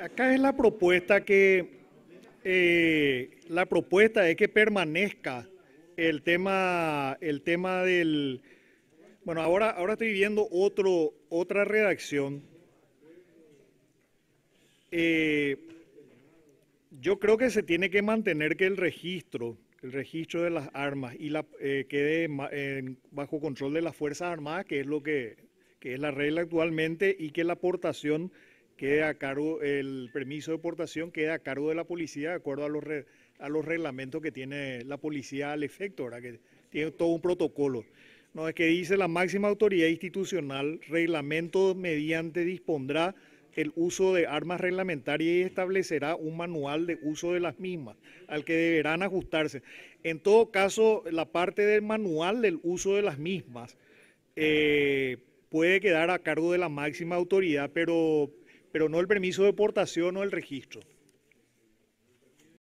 acá es la propuesta que eh, la propuesta es que permanezca el tema, el tema del. Bueno, ahora, ahora estoy viendo otro, otra redacción. Eh, yo creo que se tiene que mantener que el registro, el registro de las armas y la eh, quede bajo control de las fuerzas armadas, que es lo que, que es la regla actualmente, y que la aportación queda a cargo, el permiso de deportación queda a cargo de la policía de acuerdo a los, a los reglamentos que tiene la policía al efecto, ¿verdad? que tiene todo un protocolo. No, es que dice la máxima autoridad institucional, reglamento mediante dispondrá el uso de armas reglamentarias y establecerá un manual de uso de las mismas, al que deberán ajustarse. En todo caso, la parte del manual del uso de las mismas eh, puede quedar a cargo de la máxima autoridad, pero pero no el permiso de deportación o el registro.